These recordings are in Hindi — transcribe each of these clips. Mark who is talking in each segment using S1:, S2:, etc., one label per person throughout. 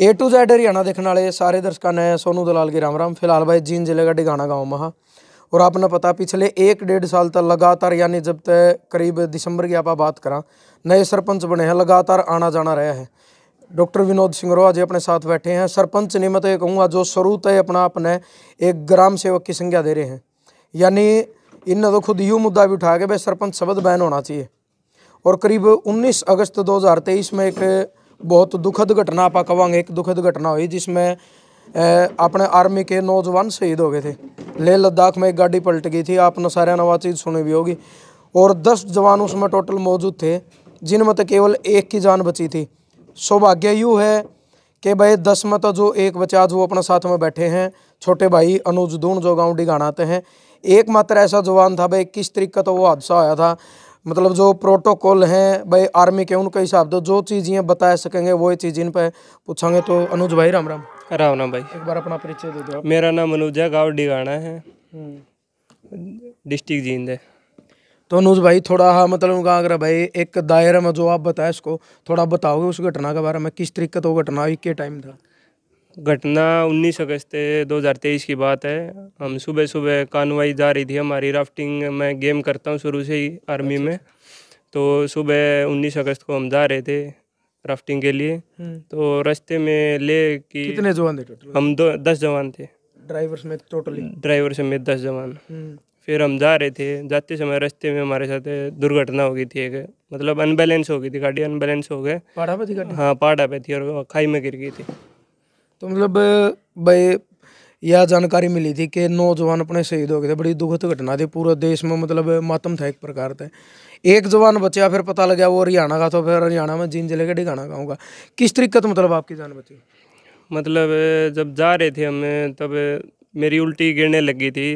S1: ए टू जैड हरियाणा देखने वाले सारे दर्शकों ने सोनू दलाल की राम राम फिलहाल भाई जीन जिले का डिगाना गाँव में हाँ और आपने पता पिछले एक डेढ़ साल तक लगातार यानी जब तक करीब दिसंबर की आप बात करा नए सरपंच बने हैं लगातार आना जाना रहा है डॉक्टर विनोद सिंह रोहा जी अपने साथ बैठे हैं सरपंच नहीं मैं तो ये कहूँगा जो शुरू तय अपना अपने एक ग्राम सेवक की संज्ञा दे रहे हैं यानी इनने तो खुद यू मुद्दा भी उठाया कि भाई सरपंच शब्द बैन होना चाहिए और करीब 19 अगस्त 2023 में एक बहुत दुखद घटना आप कहे एक दुखद घटना हुई जिसमें अपने आर्मी के नौजवान शहीद हो गए थे लेह लद्दाख में एक गाड़ी पलट गई थी आपने सारे चीज सुनी भी होगी और दस जवान उसमें टोटल मौजूद थे जिनमें तो केवल एक की जान बची थी सौभाग्य यूँ है कि भाई दस में तो जो एक बचा जो अपने साथ में बैठे हैं छोटे भाई अनुज दून जो गाँव आते हैं एकमात्र ऐसा जवान था भाई किस तरीके का तो वो हादसा आया था मतलब जो प्रोटोकॉल हैं भाई आर्मी के उनके हिसाब से जो चीज़ें बता सकेंगे वही चीज़ इन पर पूछेंगे तो अनुज भाई राम राम
S2: राम राम भाई एक बार अपना परिचय दे दो मेरा नाम अनुज है गाँव डिगाना है हम्म। डिस्ट्रिक्ट जींद है तो अनुज
S1: भाई थोड़ा हाँ मतलब आगरा भाई एक दायरा में जो आप बताए इसको थोड़ा बताओगे उस घटना के बारे में किस तरीके तो घटना हुई के टाइम था
S2: घटना 19 अगस्त 2023 की बात है हम सुबह सुबह कानवाई जा रही थी हमारी राफ्टिंग मैं गेम करता हूँ शुरू से ही आर्मी अच्छा, में अच्छा। तो सुबह 19 अगस्त को हम जा रहे थे राफ्टिंग के लिए हम्म। तो रास्ते में ले कि कितने जवान थे टोटल हम दो दस जवान थे ड्राइवर समेत टोटली हम्म, ड्राइवर समेत दस जवान हम्म। फिर हम जा रहे थे जाते समय रास्ते में हमारे साथ दुर्घटना हो गई थी एक मतलब अनबैलेंस हो गई थी गाड़ी अनबैलेंस हो गए पहाड़ा पे थी गाड़ी हाँ पहाड़ा पे थी और खाई में गिर गई थी
S1: तो मतलब भाई यह जानकारी मिली थी कि नौजवान अपने शहीद हो गए थे बड़ी दुखद घटना थी पूरे देश में मतलब मातम था एक प्रकार थे एक जवान बचा फिर पता लग गया वो हरियाणा का तो फिर हरियाणा में जींद जिले के डिगाना गाँव का किस तरीके तो मतलब आपकी जान बची
S2: मतलब जब जा रहे थे हमें तब मेरी उल्टी गिरने लगी थी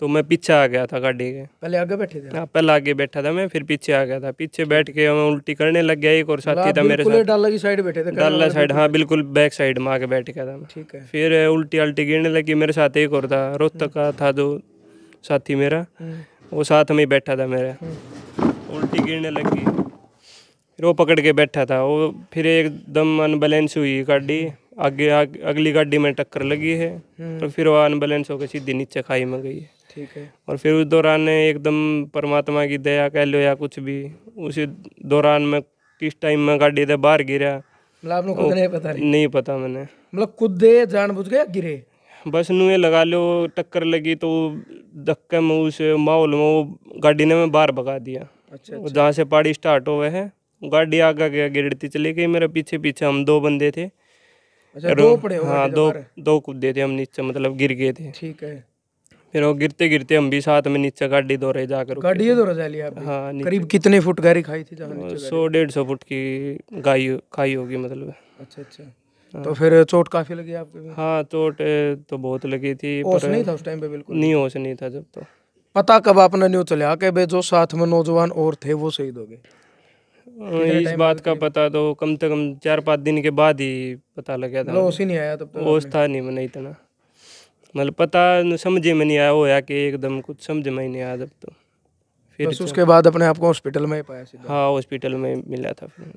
S2: तो मैं पीछे आ गया था गाड़ी के
S1: पहले आगे बैठे थे हाँ
S2: पहले आगे बैठा था मैं फिर पीछे आ गया था पीछे बैठ के मैं उल्टी करने लग गया एक और साथी मतलब था मेरे साथ
S1: डाला की साइड बैठे थे डाला साइड
S2: हाँ बिल्कुल बैक साइड में आके बैठ गया था ठीक है फिर उल्टी अल्टी गिरने लगी मेरे साथ एक और था रोहतक का था जो साथी मेरा हम्म। वो साथ में बैठा था मेरा हम्म। उल्टी गिरने लगी फिर वो पकड़ के बैठा था वो फिर एकदम अनबैलेंस हुई गाड़ी आगे अगली गाड़ी में टक्कर लगी है हम्म। तो फिर वो अनबैलेंस होकर सीधी नीचे खाई में गई है ठीक है और फिर उस दौरान एकदम परमात्मा की दया कह लो या कुछ भी उसी दौरान में किस टाइम में गाड़ी दे बाहर गिरा
S1: मतलब खुद नहीं पता नहीं, नहीं पता मैंने मतलब खुद दे जानबूझ के गिरे
S2: बस नुए लगा लो टक्कर लगी तो धक्के में उस माहौल में वो गाड़ी ने मैं बाहर भगा दिया अच्छा, अच्छा। जहाँ से पहाड़ी स्टार्ट हुए है गाड़ी आगे गया गिरती चली गई मेरे पीछे पीछे हम दो बंदे थे अच्छा, दो पड़े हाँ दो दो कूदे थे हम नीचे मतलब गिर गए थे ठीक है फिर वो गिरते गिरते हम भी साथ में नीचे गाड़ी दो रहे जाकर गाड़ी
S1: दो रहे लिया हाँ करीब कितने फुट गहरी खाई थी
S2: सौ डेढ़ सौ फुट की गाय खाई होगी मतलब अच्छा अच्छा हाँ। तो फिर चोट काफी लगी आपको हाँ चोट तो बहुत लगी थी होश नहीं था उस टाइम पे बिल्कुल नहीं होश नहीं था जब तो
S1: पता कब आपने न्यू चले आके बे जो साथ में नौजवान और थे वो शहीद हो गए हाँ,
S2: इस बात का पता तो कम से कम चार पाँच दिन के बाद ही पता लग गया था होश ही नहीं आया तब तो होश था नहीं मैंने इतना मतलब पता समझे में नहीं आया होया कि एकदम कुछ समझ में ही नहीं आया जब तो फिर बस तो उसके बाद अपने
S1: आप को हॉस्पिटल में पाया सीधा हाँ
S2: हॉस्पिटल में मिला था फिर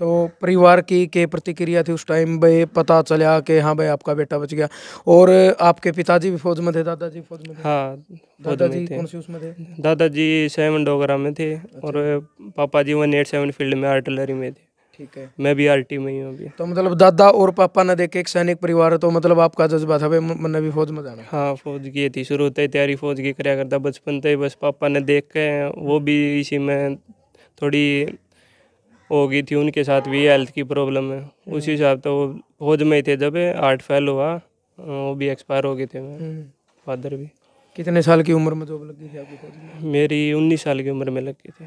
S1: तो परिवार की के प्रतिक्रिया थी उस टाइम भाई पता चला कि हाँ भाई आपका बेटा बच गया और आपके पिताजी भी फौज में थे दादाजी फौज में हाँ दादाजी कौन सी उसमें थे
S2: दादाजी सेवन डोगरा में थे अच्छा। और पापा जी वन एट सेवन फील्ड में आर्टिलरी में थे ठीक है मैं भी आर में ही हूँ अभी
S1: तो मतलब दादा और पापा ने देखे एक सैनिक परिवार है तो मतलब आपका जज्बा था मैंने भी फौज में जाना
S2: हाँ फौज की थी शुरू होते तैयारी फौज की कराया करता बचपन से बस पापा ने देख के वो भी इसी में थोड़ी हो गई थी उनके साथ भी हेल्थ की प्रॉब्लम है उसी हिसाब हम्म। तो वो फौज में ही थे जब आर्ट फेल हुआ वो भी एक्सपायर हो गए थे फादर हम्म। भी कितने साल की उम्र में जॉब लगी थी आपकी फौज मेरी उन्नीस साल की उम्र में लगी थी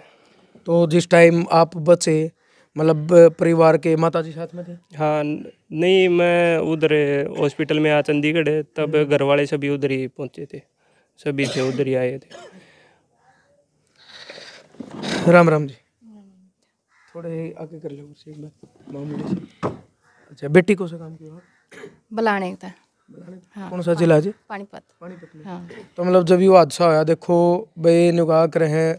S1: तो जिस टाइम आप बचे मतलब परिवार के माता जी साथ में थे
S2: हाँ नहीं मैं उधर हॉस्पिटल में आ चंडीगढ़ तब हम्म। घर वाले सभी उधर ही पहुंचे थे सभी थे उधर ही आए थे
S1: राम राम जी थोड़े आगे कर लो एक बार मामूली से अच्छा बेटी को से काम
S2: किया बलाने था हाँ, कौन सा जिला जी पानीपत पानीपत हाँ।
S1: तो मतलब जब ये हादसा होया देखो भाई निगाह कर रहे हैं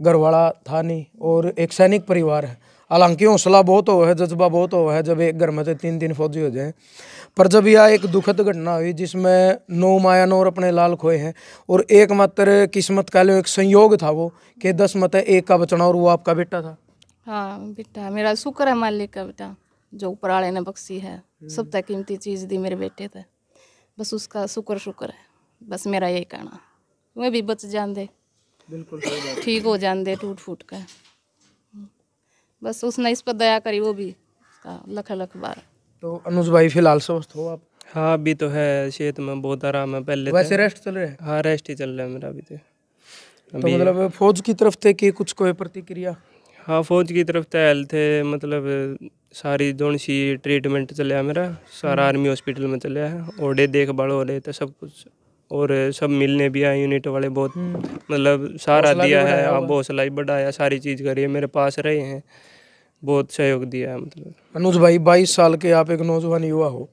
S1: घर वाला था नहीं और एक सैनिक परिवार है हालांकि हौसला बहुत हो है जज्बा बहुत हो है जब एक घर में तीन तीन फौजी हो जाएं पर जब यह एक दुखद घटना हुई जिसमें नौ मायान और अपने लाल खोए हैं और एकमात्र किस्मत का लो एक संयोग था वो कि दस मत एक का बचना और वो आपका बेटा था
S2: हाँ बेटा मेरा शुक्र है मालिक का बेटा जो ऊपर वाले ने बख्शी है हम्म। सब तक कीमती चीज़ दी मेरे बेटे थे बस उसका शुक्र शुक्र है बस मेरा यही कहना वह भी बच जान बिल्कुल ठीक हो जान टूट फूट कर बस उसने इस पर दया करी वो भी लख लख बार
S1: तो अनुज भाई फिलहाल स्वस्थ हो आप
S2: हाँ अभी तो है क्षेत्र में बहुत आराम है पहले वैसे रेस्ट चल रहे हाँ रेस्ट ही चल रहा है मेरा अभी तो तो मतलब
S1: फौज की तरफ थे कि कुछ कोई प्रतिक्रिया
S2: हाँ फौज की तरफ तो हेल्थ है मतलब सारी जो सी ट्रीटमेंट चलिया मेरा सारा आर्मी हम्म। हॉस्पिटल में चलिया है ओडे देखभाल हो रहे थे तो सब कुछ और सब मिलने भी आए यूनिट वाले बहुत हम्म। मतलब सारा दिया है आप हाँ, हौसला ही बढ़ाया सारी चीज़ करिए मेरे पास रहे हैं बहुत सहयोग दिया है मतलब
S1: अनुज भाई बाईस साल के आप एक नौजवान युवा हो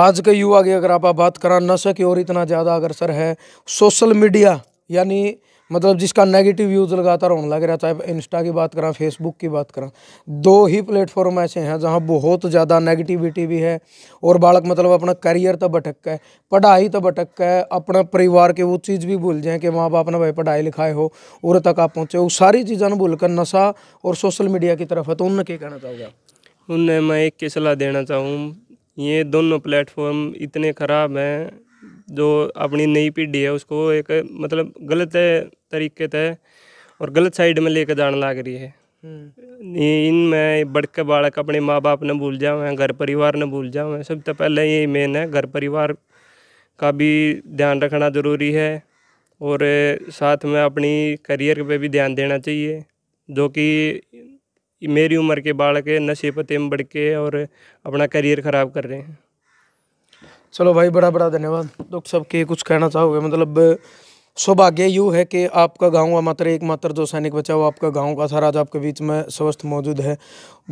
S2: आज के युवा की अगर आप बात करा
S1: नशे की और इतना ज़्यादा अग्रसर है सोशल मीडिया यानी मतलब जिसका नेगेटिव यूज़ लगातार होने लग रहा चाहे इंस्टा की बात करा फेसबुक की बात करा दो ही प्लेटफॉर्म ऐसे हैं जहाँ बहुत ज़्यादा नेगेटिविटी भी है और बालक मतलब अपना करियर तो भटक है पढ़ाई तो भटक है अपना परिवार के वो चीज़ भी भूल जाएँ कि माँ बाप ने भाई पढ़ाई लिखाए हो और तक आप पहुँचे वो सारी चीज़ों भूल कर नशा और सोशल मीडिया की तरफ है तो उन्हें क्या कहना चाहूँगा
S2: उनने मैं एक की सलाह देना चाहूँ ये दोनों प्लेटफॉर्म इतने ख़राब हैं जो अपनी नई पीढ़ी है उसको एक मतलब गलत तरीके से और गलत साइड में लेकर जाने लग रही है हम्म। मैं बढ़ के बालक अपने माँ बाप ने भूल जाऊँ मैं घर परिवार ने भूल जाऊँ मैं सबसे पहले ये मेन है घर परिवार का भी ध्यान रखना ज़रूरी है और साथ में अपनी करियर पे भी ध्यान देना चाहिए जो कि मेरी उम्र के बालक नशे पते में बढ़ के और अपना करियर ख़राब कर रहे हैं
S1: चलो भाई बड़ा बड़ा धन्यवाद डॉक्टर साहब के कुछ कहना चाहोगे मतलब सौभाग्य यूँ है कि आपका गांव हुआ मात्र एक मात्र जो सैनिक बचा वो आपका गांव का था आज आपके बीच में स्वस्थ मौजूद है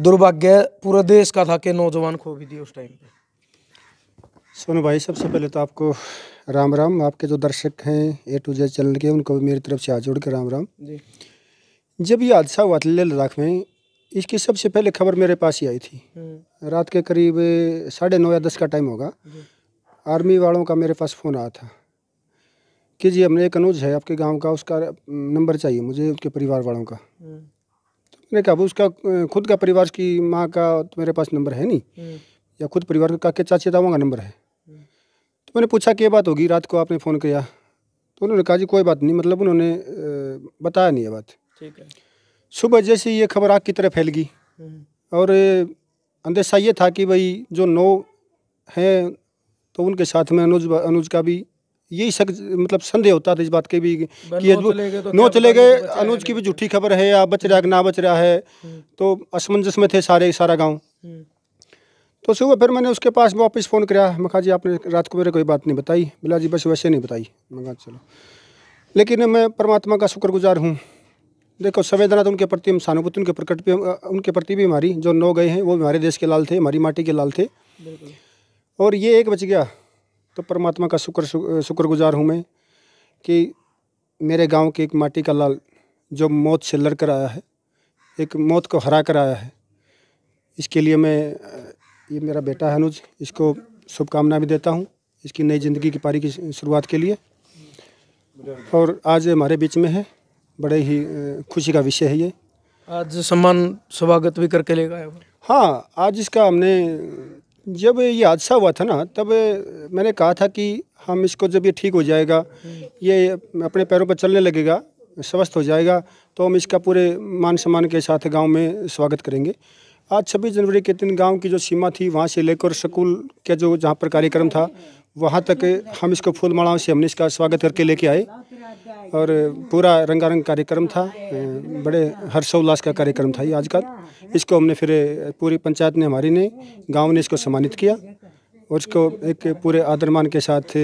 S1: दुर्भाग्य पूरे देश का था कि नौजवान खो भी दिए उस टाइम पे
S3: सोनू भाई सबसे पहले तो आपको राम राम आपके जो दर्शक हैं ए टू जेड चैनल के उनको मेरी तरफ से हाथ जोड़ के राम राम जी जब ये हादसा हुआ था लद्दाख में इसकी सबसे पहले खबर मेरे पास ही आई थी हम्म। रात के करीब साढ़े नौ या दस का टाइम होगा आर्मी वालों का मेरे पास फ़ोन आया था कि जी हमने एक अनुज है आपके गांव का उसका नंबर चाहिए मुझे उसके परिवार वालों का हम्म। तो मैंने कहा उसका खुद का परिवार की माँ का तो मेरे पास नंबर है नहीं हम्म। या खुद परिवार का के चाची दावों का नंबर है हम्म। तो मैंने पूछा कि बात होगी रात को आपने फ़ोन किया तो उन्होंने कहा जी कोई बात नहीं मतलब उन्होंने बताया नहीं ये बात ठीक है सुबह जैसे ये खबर आग की तरह फैल गई और अंदेशा ये था कि भाई जो नौ हैं तो उनके साथ में अनुज अनुज का भी यही शक मतलब संदेह होता था इस बात के भी कि नो चले गए तो अनुज की भी झूठी खबर है या बच रहा है ना बच रहा है हम्म। तो असमंजस में थे सारे सारा गांव हम्म। तो सुबह फिर मैंने उसके पास वापस फ़ोन कराया मखा जी आपने रात को मेरे कोई बात नहीं बताई बिला जी बस वैसे नहीं बताई मैं चलो लेकिन मैं परमात्मा का शुक्रगुजार हूँ देखो संवेदना तो उनके प्रति हम सहानुभूति उनके प्रकट भी उनके प्रति भी हमारी जो नौ गए हैं वो हमारे देश के लाल थे हमारी माटी के लाल थे और ये एक बच गया तो परमात्मा का शुक्र शुक्रगुजार हूँ मैं कि मेरे गांव के एक माटी का लाल जो मौत से लड़ कर आया है एक मौत को हरा कर आया है इसके लिए मैं ये मेरा बेटा है अनुज इसको शुभकामना भी देता हूँ इसकी नई ज़िंदगी की पारी की शुरुआत के लिए और आज हमारे बीच में है बड़े ही खुशी का विषय है ये आज सम्मान स्वागत तो भी करके ले गए हाँ आज इसका हमने जब ये हादसा हुआ था ना तब मैंने कहा था कि हम इसको जब ये ठीक हो जाएगा ये अपने पैरों पर चलने लगेगा स्वस्थ हो जाएगा तो हम इसका पूरे मान सम्मान के साथ गांव में स्वागत करेंगे आज 26 जनवरी के दिन गांव की जो सीमा थी वहां से लेकर स्कूल के जो जहां पर कार्यक्रम था वहां तक हम इसको फूल मालाओं से हमने इसका स्वागत करके लेके आए और पूरा रंगारंग कार्यक्रम था बड़े हर्षोल्लास का कार्यक्रम था ये आज का इसको हमने फिर पूरी पंचायत ने हमारी ने गांव ने इसको सम्मानित किया और इसको एक पूरे आदर मान के साथ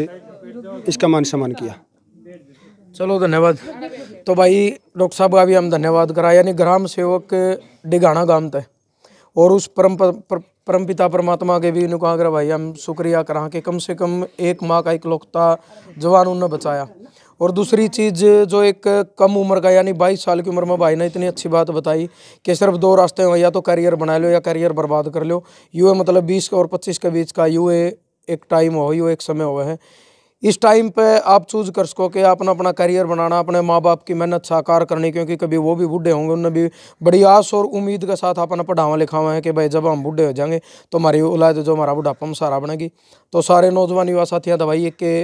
S3: इसका मान सम्मान किया
S1: चलो धन्यवाद
S3: तो भाई डॉक्टर
S1: साहब का भी हम धन्यवाद करा यानी ग्राम सेवक डिगाना गांव तय और उस परम परम पिता परमात्मा के भी उनको आग्रह भाई हम शुक्रिया करा कि कम से कम एक माँ का इकलौकता जवान उन्होंने बचाया और दूसरी चीज़ जो एक कम उम्र का यानी बाईस साल की उम्र में भाई ने इतनी अच्छी बात बताई कि सिर्फ दो रास्ते हैं या तो करियर बना लो या करियर बर्बाद कर लो यू मतलब बीस और पच्चीस के बीच का यू एक टाइम हो यू एक समय हुआ है इस टाइम पे आप चूज कर सको कि आप अपना करियर बनाना अपने माँ बाप की मेहनत साकार करनी क्योंकि कभी वो भी बूढ़े होंगे उन्हें भी बड़ी आस और उम्मीद के साथ अपना पढ़ावा लिखावा है कि भाई जब हम बूढ़े हो जाएंगे तो हमारी औलाद जो हमारा बुढ़ापा हम सारा बनेगी तो सारे नौजवान युवा साथियाँ दवाई एक के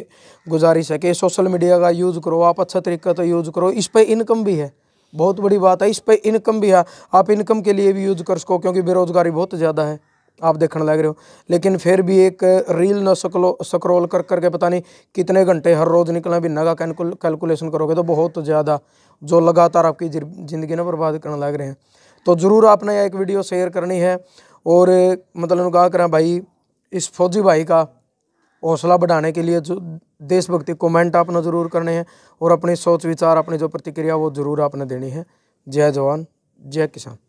S1: गुजारिश है कि सोशल मीडिया का यूज़ करो आप अच्छा तरीक़े से यूज़ करो इस पर इनकम भी है बहुत बड़ी बात है इस पर इनकम भी है आप इनकम के लिए भी यूज़ कर सको क्योंकि बेरोज़गारी बहुत ज़्यादा है आप देखने लग रहे हो लेकिन फिर भी एक रील न सकलो स्क्रॉल कर करके पता नहीं कितने घंटे हर रोज़ निकलना भी नगा कैलकुल कैलकुलेशन करोगे तो बहुत ज़्यादा जो लगातार आपकी ज़िंदगी ना बर्बाद करने लग रहे हैं तो ज़रूर आपने यह एक वीडियो शेयर करनी है और मतलब कहा करें भाई इस फौजी भाई का हौसला बढ़ाने के लिए जो देशभक्ति कमेंट आपने ज़रूर करने हैं और अपनी सोच विचार अपनी जो प्रतिक्रिया वो ज़रूर आपने देनी है जय जवान जय किसान